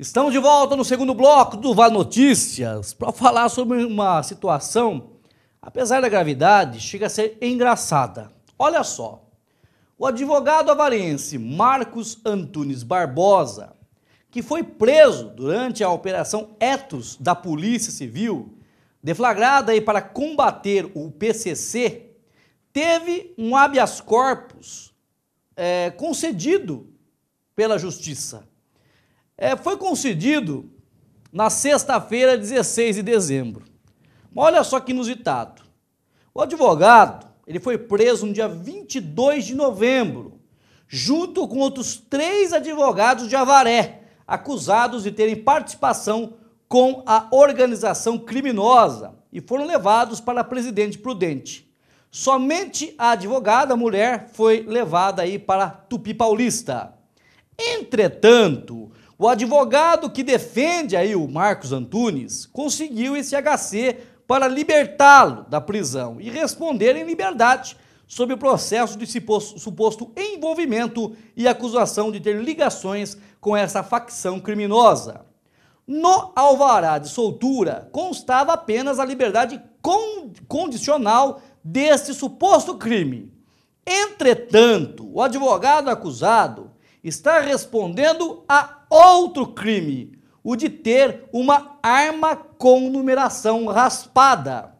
Estamos de volta no segundo bloco do Vale Notícias para falar sobre uma situação, apesar da gravidade, chega a ser engraçada. Olha só, o advogado avarense Marcos Antunes Barbosa, que foi preso durante a Operação Etos da Polícia Civil, deflagrada aí para combater o PCC, teve um habeas corpus é, concedido pela Justiça é, foi concedido na sexta-feira, 16 de dezembro. Mas olha só que inusitado. O advogado, ele foi preso no dia 22 de novembro, junto com outros três advogados de Avaré, acusados de terem participação com a organização criminosa e foram levados para Presidente Prudente. Somente a advogada mulher foi levada aí para Tupi Paulista. Entretanto, o advogado que defende aí o Marcos Antunes conseguiu esse HC para libertá-lo da prisão e responder em liberdade sob o processo de suposto envolvimento e acusação de ter ligações com essa facção criminosa. No alvará de soltura constava apenas a liberdade condicional deste suposto crime. Entretanto, o advogado acusado está respondendo a outro crime, o de ter uma arma com numeração raspada.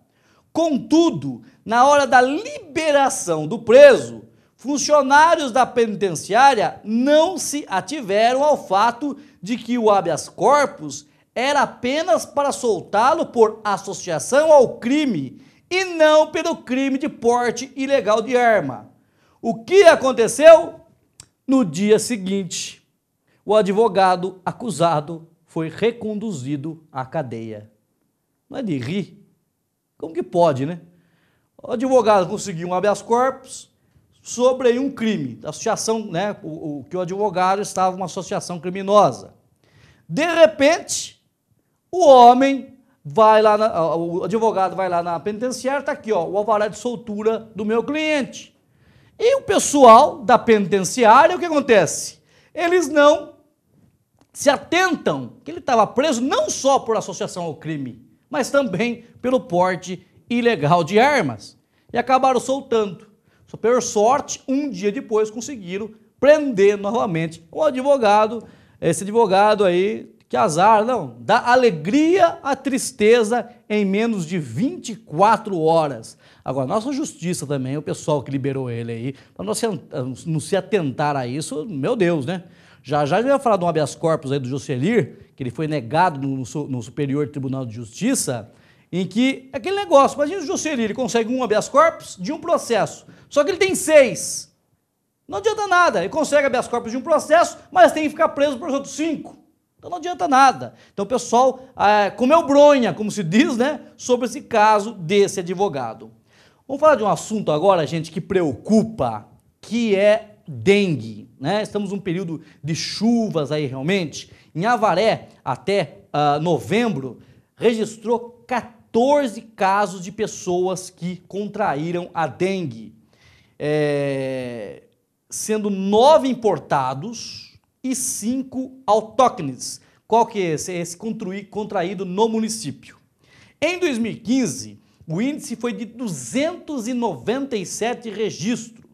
Contudo, na hora da liberação do preso, funcionários da penitenciária não se ativeram ao fato de que o habeas corpus era apenas para soltá-lo por associação ao crime e não pelo crime de porte ilegal de arma. O que aconteceu? No dia seguinte, o advogado acusado foi reconduzido à cadeia. Não é de rir? Como que pode, né? O advogado conseguiu um habeas corpus sobre um crime, associação, né, o, o, que o advogado estava uma associação criminosa. De repente, o homem vai lá, na, o advogado vai lá na penitenciária, tá aqui, ó, o alvará de soltura do meu cliente. E o pessoal da penitenciária, o que acontece? Eles não se atentam que ele estava preso não só por associação ao crime, mas também pelo porte ilegal de armas. E acabaram soltando. Só pior sorte, um dia depois conseguiram prender novamente o advogado. Esse advogado aí que azar, não. Da alegria à tristeza em menos de 24 horas. Agora, nossa justiça também, o pessoal que liberou ele aí, para não se, não se atentar a isso, meu Deus, né? Já já a vai falar de um habeas corpus aí do Juscelir, que ele foi negado no, no Superior Tribunal de Justiça, em que aquele negócio, imagina o Juscelir, ele consegue um habeas corpus de um processo, só que ele tem seis. Não adianta nada, ele consegue habeas corpus de um processo, mas tem que ficar preso por outros cinco. Então não adianta nada. Então o pessoal é, comeu é bronha, como se diz, né? Sobre esse caso desse advogado. Vamos falar de um assunto agora, gente, que preocupa, que é dengue. Né? Estamos num período de chuvas aí realmente. Em Avaré, até uh, novembro, registrou 14 casos de pessoas que contraíram a dengue. É... Sendo nove importados e cinco autóctones. Qual que é esse? É esse contraído no município. Em 2015, o índice foi de 297 registros,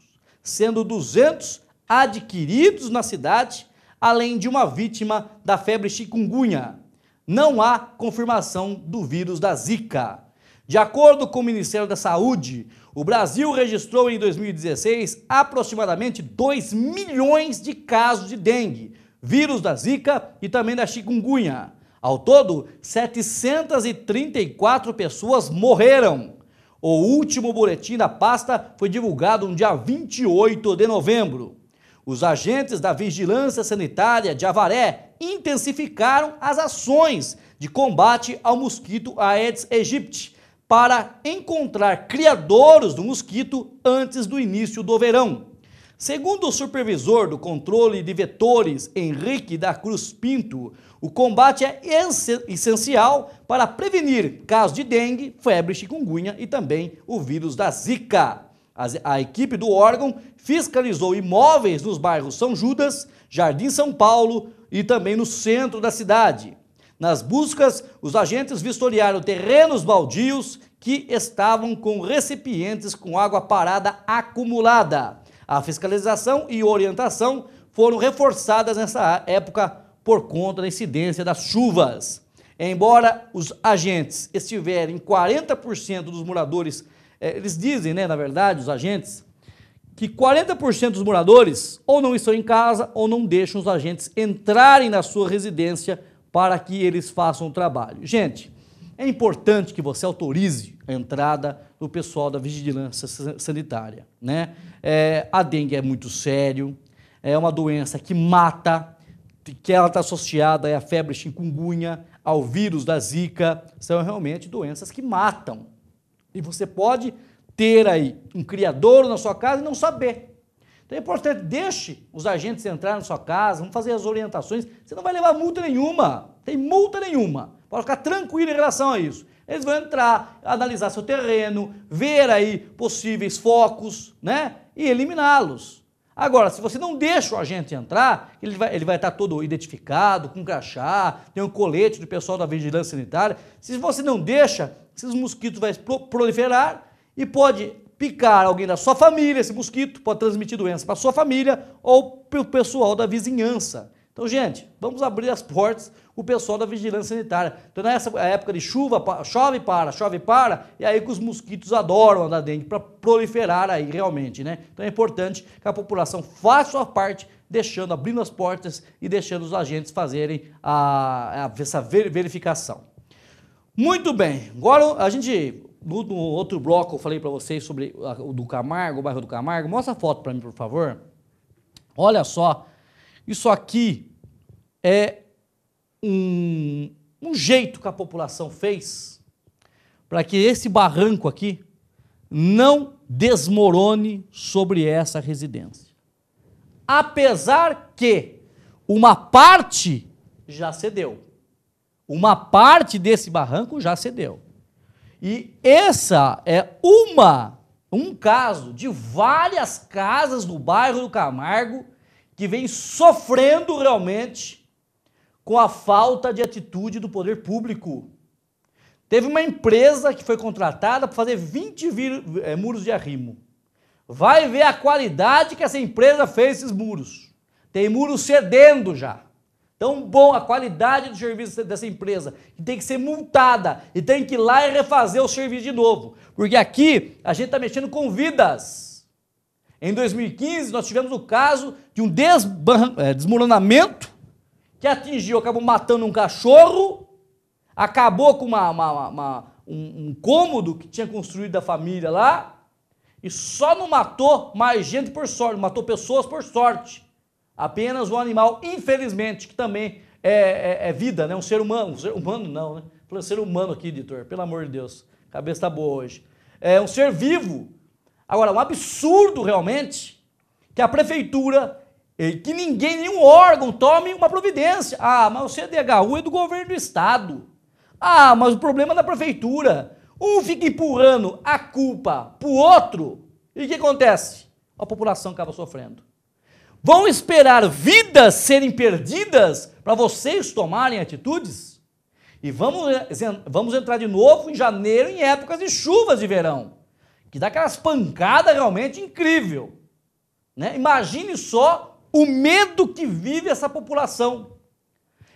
sendo 200 adquiridos na cidade, além de uma vítima da febre chikungunya. Não há confirmação do vírus da Zika. De acordo com o Ministério da Saúde, o Brasil registrou em 2016 aproximadamente 2 milhões de casos de dengue, vírus da Zika e também da chikungunya. Ao todo, 734 pessoas morreram. O último boletim da pasta foi divulgado no dia 28 de novembro. Os agentes da Vigilância Sanitária de Avaré intensificaram as ações de combate ao mosquito Aedes aegypti para encontrar criadores do mosquito antes do início do verão. Segundo o supervisor do controle de vetores, Henrique da Cruz Pinto, o combate é essencial para prevenir casos de dengue, febre chikungunya e também o vírus da Zika. A equipe do órgão fiscalizou imóveis nos bairros São Judas, Jardim São Paulo e também no centro da cidade. Nas buscas, os agentes vistoriaram terrenos baldios que estavam com recipientes com água parada acumulada. A fiscalização e orientação foram reforçadas nessa época por conta da incidência das chuvas. Embora os agentes estiverem 40% dos moradores, eh, eles dizem, né, na verdade, os agentes, que 40% dos moradores ou não estão em casa ou não deixam os agentes entrarem na sua residência para que eles façam o trabalho. Gente, é importante que você autorize a entrada do pessoal da vigilância sanitária. Né? É, a dengue é muito sério, é uma doença que mata, que ela está associada à febre chikungunya, ao vírus da zika, são realmente doenças que matam. E você pode ter aí um criador na sua casa e não saber. Então é importante, deixe os agentes entrar na sua casa, vamos fazer as orientações. Você não vai levar multa nenhuma, tem multa nenhuma. Pode ficar tranquilo em relação a isso. Eles vão entrar, analisar seu terreno, ver aí possíveis focos, né? E eliminá-los. Agora, se você não deixa o agente entrar, ele vai, ele vai estar todo identificado, com crachá, tem um colete do pessoal da vigilância sanitária. Se você não deixa, esses mosquitos vão proliferar e pode picar alguém da sua família, esse mosquito pode transmitir doença para sua família ou para o pessoal da vizinhança. Então, gente, vamos abrir as portas o pessoal da vigilância sanitária. Então, nessa época de chuva, chove para, chove para, e aí que os mosquitos adoram andar dentro para proliferar aí realmente, né? Então é importante que a população faça a sua parte, deixando, abrindo as portas e deixando os agentes fazerem a, a essa verificação. Muito bem, agora a gente no, no outro bloco eu falei para vocês sobre a, o do Camargo, o bairro do Camargo. Mostra a foto para mim, por favor. Olha só, isso aqui é um, um jeito que a população fez para que esse barranco aqui não desmorone sobre essa residência. Apesar que uma parte já cedeu. Uma parte desse barranco já cedeu. E essa é uma, um caso de várias casas do bairro do Camargo que vem sofrendo realmente com a falta de atitude do poder público. Teve uma empresa que foi contratada para fazer 20 é, eh, muros de arrimo. Vai ver a qualidade que essa empresa fez esses muros. Tem muros cedendo já. Tão bom a qualidade do serviço dessa empresa, que tem que ser multada e tem que ir lá e refazer o serviço de novo. Porque aqui a gente está mexendo com vidas. Em 2015, nós tivemos o caso de um é, desmoronamento que atingiu, acabou matando um cachorro, acabou com uma, uma, uma, um, um cômodo que tinha construído a família lá, e só não matou mais gente por sorte, matou pessoas por sorte. Apenas o animal, infelizmente, que também é, é, é vida, né? Um ser humano, um ser humano não, né? Falei ser humano aqui, editor, pelo amor de Deus. Cabeça tá boa hoje. É um ser vivo. Agora, um absurdo realmente que a prefeitura, eh, que ninguém, nenhum órgão tome uma providência. Ah, mas o CDHU é do governo do estado. Ah, mas o problema é da prefeitura. Um fica empurrando a culpa pro outro. E o que acontece? A população acaba sofrendo. Vão esperar vidas serem perdidas para vocês tomarem atitudes? E vamos, vamos entrar de novo em janeiro em épocas de chuvas de verão, que dá aquelas pancadas realmente incrível. Né? Imagine só o medo que vive essa população.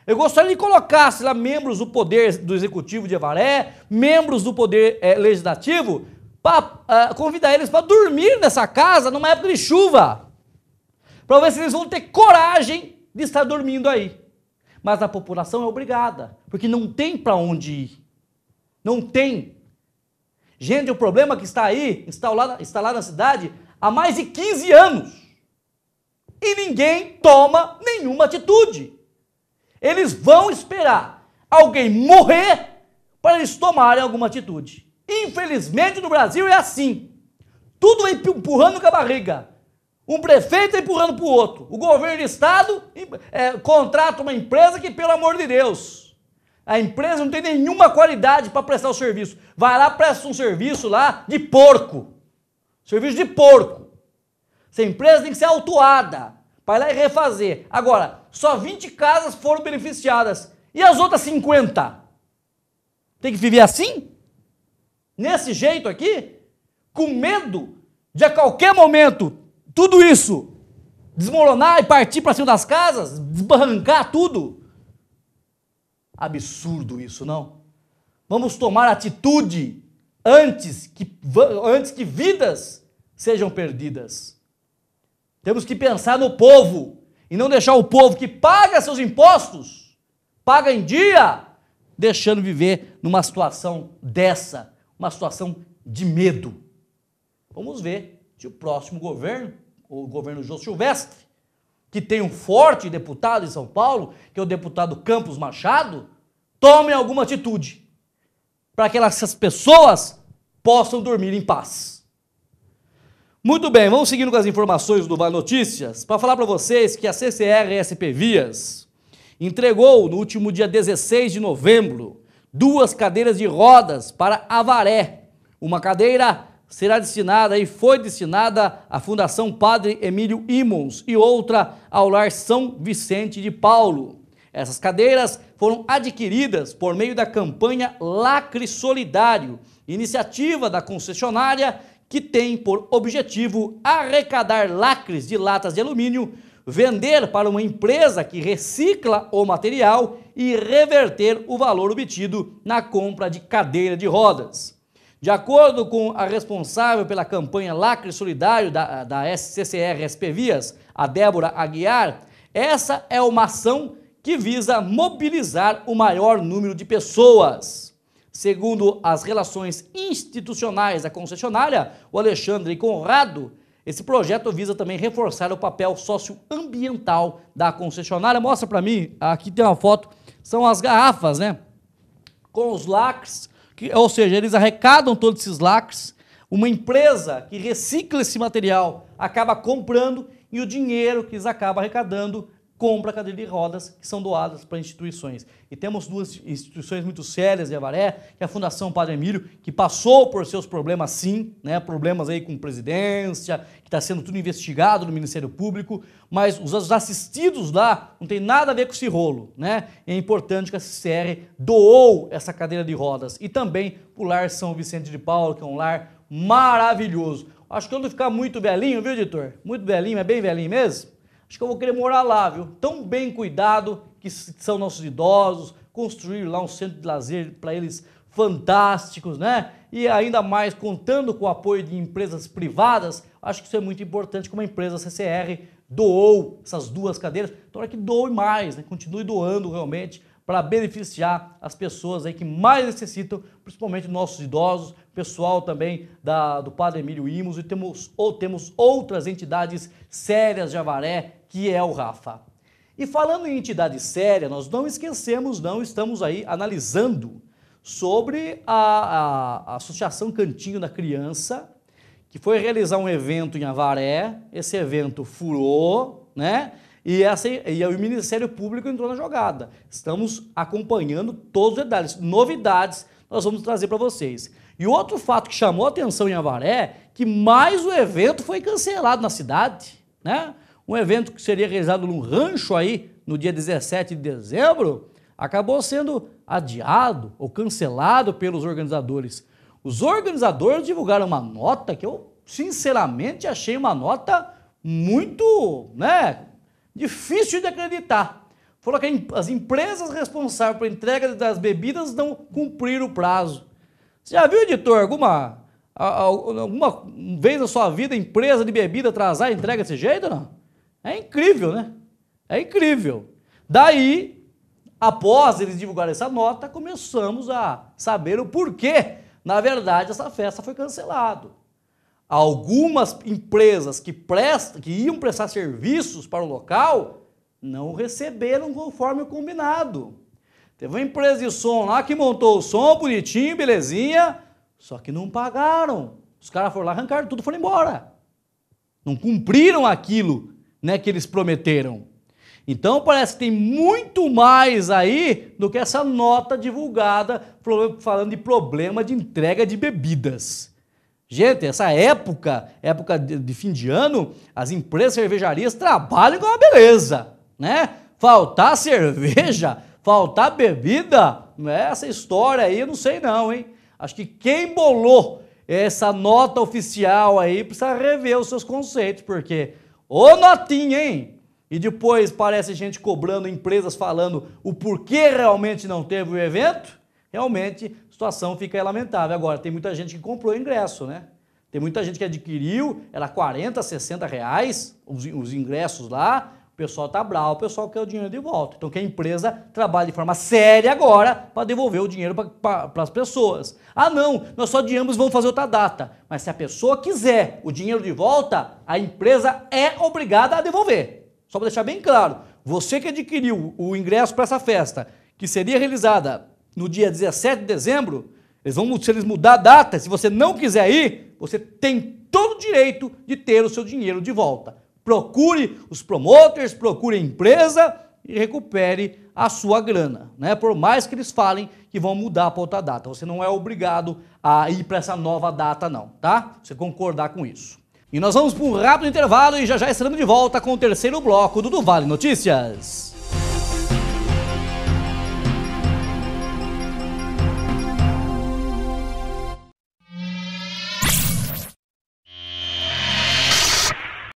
Eu gostaria de colocar, sei lá, membros do poder do executivo de Evaré, membros do poder é, legislativo, para uh, ah, convidar eles para dormir nessa casa numa época de chuva para ver se eles vão ter coragem de estar dormindo aí. Mas a população é obrigada, porque não tem para onde ir. Não tem. Gente, o problema que está aí, está lá na cidade, há mais de 15 anos. E ninguém toma nenhuma atitude. Eles vão esperar alguém morrer para eles tomarem alguma atitude. Infelizmente no Brasil é assim. Tudo é empurrando com a barriga. Um prefeito empurrando para o outro. O governo do estado é, contrata uma empresa que, pelo amor de Deus, a empresa não tem nenhuma qualidade para prestar o serviço. Vai lá, presta um serviço lá de porco. Serviço de porco. Essa empresa tem que ser autuada vai lá e refazer. Agora, só 20 casas foram beneficiadas. E as outras 50? Tem que viver assim? Nesse jeito aqui? Com medo de a qualquer momento tudo isso desmoronar e partir para cima das casas, desbarrancar tudo? Absurdo isso, não? Vamos tomar atitude antes que, antes que vidas sejam perdidas. Temos que pensar no povo e não deixar o povo que paga seus impostos, paga em dia, deixando viver numa situação dessa, uma situação de medo. Vamos ver se o próximo governo, o governo Jô Silvestre, que tem um forte deputado em São Paulo, que é o deputado Campos Machado, tome alguma atitude para que essas pessoas possam dormir em paz. Muito bem, vamos seguindo com as informações do Vai Notícias para falar para vocês que a CCR SP Vias entregou no último dia 16 de novembro duas cadeiras de rodas para Avaré, uma cadeira será destinada e foi destinada à Fundação Padre Emílio Imons e outra ao Lar São Vicente de Paulo. Essas cadeiras foram adquiridas por meio da campanha Lacre Solidário, iniciativa da concessionária que tem por objetivo arrecadar lacres de latas de alumínio, vender para uma empresa que recicla o material e reverter o valor obtido na compra de cadeira de rodas. De acordo com a responsável pela campanha Lacre Solidário da, da SCCR SP Vias, a Débora Aguiar, essa é uma ação que visa mobilizar o maior número de pessoas. Segundo as relações institucionais da concessionária, o Alexandre Conrado, esse projeto visa também reforçar o papel socioambiental da concessionária. Mostra para mim, aqui tem uma foto, são as garrafas, né? Com os lacres que, ou seja, eles arrecadam todos esses lacres, uma empresa que recicla esse material acaba comprando e o dinheiro que eles acabam arrecadando compra cadeira de rodas que são doadas para instituições. E temos duas instituições muito sérias de Avaré, que é a Fundação Padre Emílio, que passou por seus problemas sim, né, problemas aí com presidência, que está sendo tudo investigado no Ministério Público, mas os assistidos lá não tem nada a ver com esse rolo, né? é importante que a CCR doou essa cadeira de rodas e também o lar São Vicente de Paulo, que é um lar maravilhoso. Acho que eu não ficar muito velhinho, viu, editor? Muito velhinho, é bem velhinho mesmo? acho que eu vou querer morar lá, viu? Tão bem cuidado que são nossos idosos, construir lá um centro de lazer para eles fantásticos, né? E ainda mais contando com o apoio de empresas privadas, acho que isso é muito importante, como a empresa CCR doou essas duas cadeiras, Então é que doe mais, né? continue doando realmente para beneficiar as pessoas aí que mais necessitam, principalmente nossos idosos, pessoal também da, do Padre Emílio Imos e temos, ou temos outras entidades sérias de Avaré, que é o Rafa. E falando em entidade séria, nós não esquecemos, não estamos aí analisando sobre a, a, a Associação Cantinho da Criança, que foi realizar um evento em Avaré, esse evento furou, né? E, essa, e o Ministério Público entrou na jogada. Estamos acompanhando todos os detalhes. Novidades nós vamos trazer para vocês. E outro fato que chamou atenção em Avaré, é que mais o evento foi cancelado na cidade, né? Um evento que seria realizado num rancho aí no dia 17 de dezembro, acabou sendo adiado ou cancelado pelos organizadores. Os organizadores divulgaram uma nota que eu sinceramente achei uma nota muito, né, difícil de acreditar. Falou que as empresas responsáveis pela entrega das bebidas não cumpriram o prazo. Você já viu, editor, alguma, alguma vez na sua vida empresa de bebida atrasar a entrega desse jeito? Não? É incrível, né? É incrível. Daí, após eles divulgarem essa nota, começamos a saber o porquê, na verdade, essa festa foi cancelada. Algumas empresas que, prestam, que iam prestar serviços para o local não receberam conforme o combinado. Teve uma empresa de som lá que montou o som bonitinho, belezinha, só que não pagaram. Os caras foram lá, arrancaram tudo e foram embora. Não cumpriram aquilo né, que eles prometeram. Então parece que tem muito mais aí do que essa nota divulgada falando de problema de entrega de bebidas. Gente, essa época, época de fim de ano, as empresas cervejarias trabalham com uma beleza, né? Faltar cerveja faltar bebida, não é essa história aí, eu não sei não, hein? Acho que quem bolou essa nota oficial aí precisa rever os seus conceitos, porque ô notinha, hein? E depois parece gente cobrando, empresas falando o porquê realmente não teve o evento. Realmente, a situação fica lamentável. Agora, tem muita gente que comprou ingresso, né? Tem muita gente que adquiriu, era 40, 60 reais os, os ingressos lá, pessoal tá bravo, o pessoal quer o dinheiro de volta. Então que a empresa trabalhe de forma séria agora para devolver o dinheiro para pra, as pessoas. Ah não, nós só adiamos vamos fazer outra data. Mas se a pessoa quiser o dinheiro de volta, a empresa é obrigada a devolver. Só para deixar bem claro, você que adquiriu o ingresso para essa festa, que seria realizada no dia 17 de dezembro, eles vão, se eles mudar a data, se você não quiser ir, você tem todo o direito de ter o seu dinheiro de volta procure os promoters, procure a empresa e recupere a sua grana, né? Por mais que eles falem que vão mudar para outra data, você não é obrigado a ir para essa nova data não, tá? Você concordar com isso. E nós vamos para um rápido intervalo e já já estaremos de volta com o terceiro bloco do Do Vale Notícias.